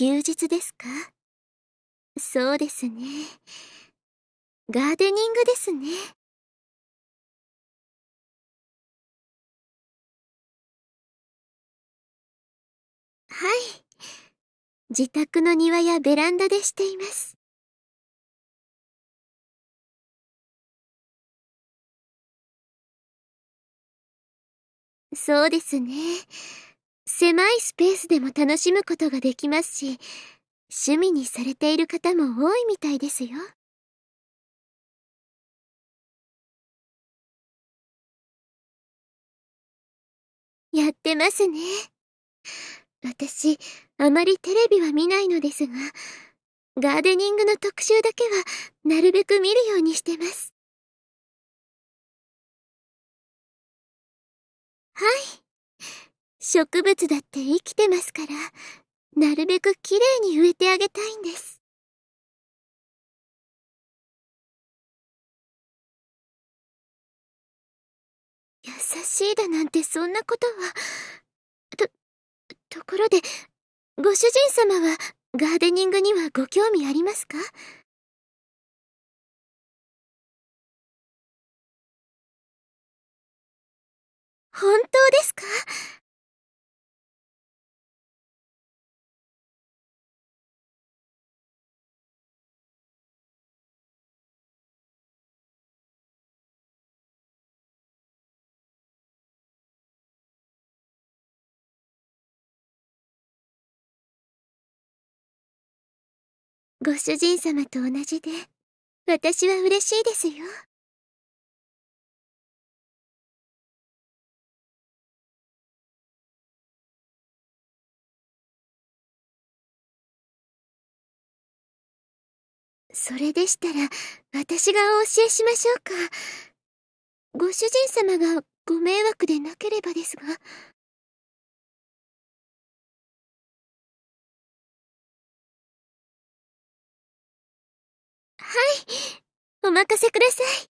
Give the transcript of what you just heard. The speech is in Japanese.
休日ですかそうですね。ガーデニングですね。はい。自宅の庭やベランダでしています。そうですね。狭いスペースでも楽しむことができますし、趣味にされている方も多いみたいですよ。やってますね。私、あまりテレビは見ないのですが、ガーデニングの特集だけは、なるべく見るようにしてます。はい。植物だって生きてますから、なるべくきれいに植えてあげたいんです。優しいだなんてそんなことは。と、ところで、ご主人様はガーデニングにはご興味ありますか本当ですかご主人様と同じで、私は嬉しいですよ。それでしたら、私がお教えしましょうか。ご主人様がご迷惑でなければですが。はい。お任せください。